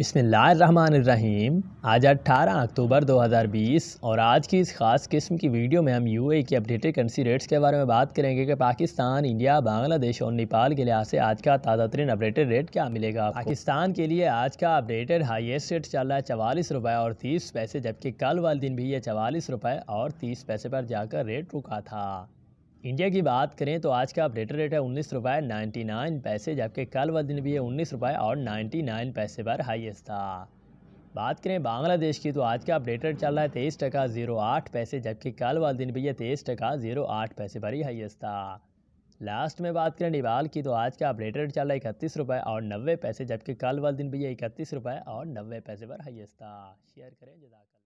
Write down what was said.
रहीम आज 18 अक्टूबर 2020 और आज की इस ख़ास किस्म की वीडियो में हम ए e की अपडेटेड करेंसी रेट्स के बारे में बात करेंगे कि पाकिस्तान इंडिया बांग्लादेश और नेपाल के लिहाज से आज का ताज़ा तरीन अपडेटेड रेट क्या मिलेगा पाकिस्तान के लिए आज का अपडेटेड हाइएस्ट रेट चल रहा है चवालीस रुपये और तीस पैसे जबकि कल वाले दिन भी ये चवालीस रुपये और तीस पैसे पर जाकर रेट रुका था इंडिया की बात करें तो आज का अपडेट रेट है उन्नीस रुपये नाइन्टी नाइन पैसे जबकि कल व दिन भी है उन्नीस रुपये और नाइन्टी नाइन पैसे पर हाईएस्ट था बात करें बांग्लादेश की तो आज का रेट चल रहा है तेईस टका जीरो आठ पैसे जबकि कल व दिन भी है तेईस टका जीरो आठ पैसे पर ही हाईएस्ट था लास्ट में बात करें नेपाल की तो आज का रेट चल रहा है इकतीस रुपये और नब्बे पैसे जबकि कल व दिन भी है इकतीस रुपये और नब्बे पैसे पर हाईएस्ट था शेयर करें जदाकर